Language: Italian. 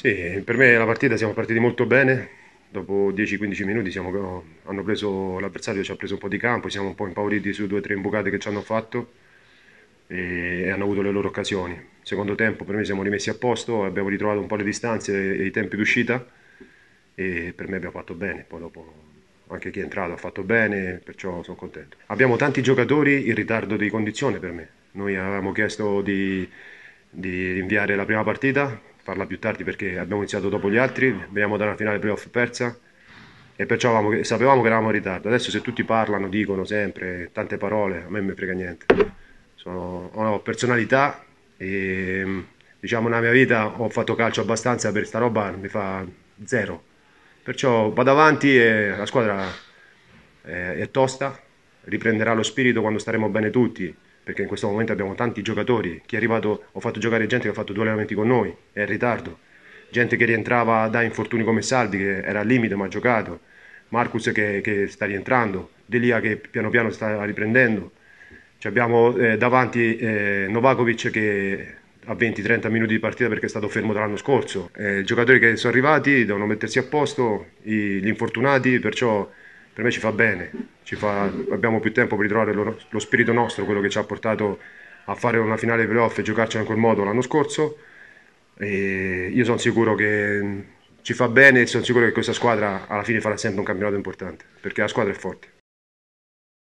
Sì, per me la partita siamo partiti molto bene, dopo 10-15 minuti siamo, hanno preso, l'avversario ci ha preso un po' di campo, siamo un po' impauriti su due o tre imbucate che ci hanno fatto e, e hanno avuto le loro occasioni. Secondo tempo per me siamo rimessi a posto, abbiamo ritrovato un po' le distanze e i tempi d'uscita e per me abbiamo fatto bene, poi dopo anche chi è entrato ha fatto bene, perciò sono contento. Abbiamo tanti giocatori in ritardo di condizione per me, noi avevamo chiesto di, di rinviare la prima partita, parla più tardi perché abbiamo iniziato dopo gli altri, veniamo da una finale playoff persa e perciò avevamo, sapevamo che eravamo in ritardo. Adesso se tutti parlano, dicono sempre tante parole, a me non mi frega niente. Sono, ho personalità e diciamo nella mia vita ho fatto calcio abbastanza per sta roba mi fa zero. Perciò vado avanti e la squadra è, è tosta, riprenderà lo spirito quando staremo bene tutti perché in questo momento abbiamo tanti giocatori, chi è arrivato, ho fatto giocare gente che ha fatto due allenamenti con noi, è in ritardo, gente che rientrava da infortuni come Salvi, che era al limite ma ha giocato, Marcus che, che sta rientrando, Delia che piano piano sta riprendendo, cioè abbiamo eh, davanti eh, Novakovic che ha 20-30 minuti di partita perché è stato fermo dall'anno scorso, eh, giocatori che sono arrivati devono mettersi a posto, i, gli infortunati, perciò per me ci fa bene, ci fa, abbiamo più tempo per ritrovare lo, lo, spirito nostro, quello che ci ha portato a fare una finale playoff e giocarci in quel modo l'anno scorso. E io sono sicuro che mm, ci fa bene e sono sicuro che questa squadra alla fine farà sempre un campionato importante, perché la squadra è forte.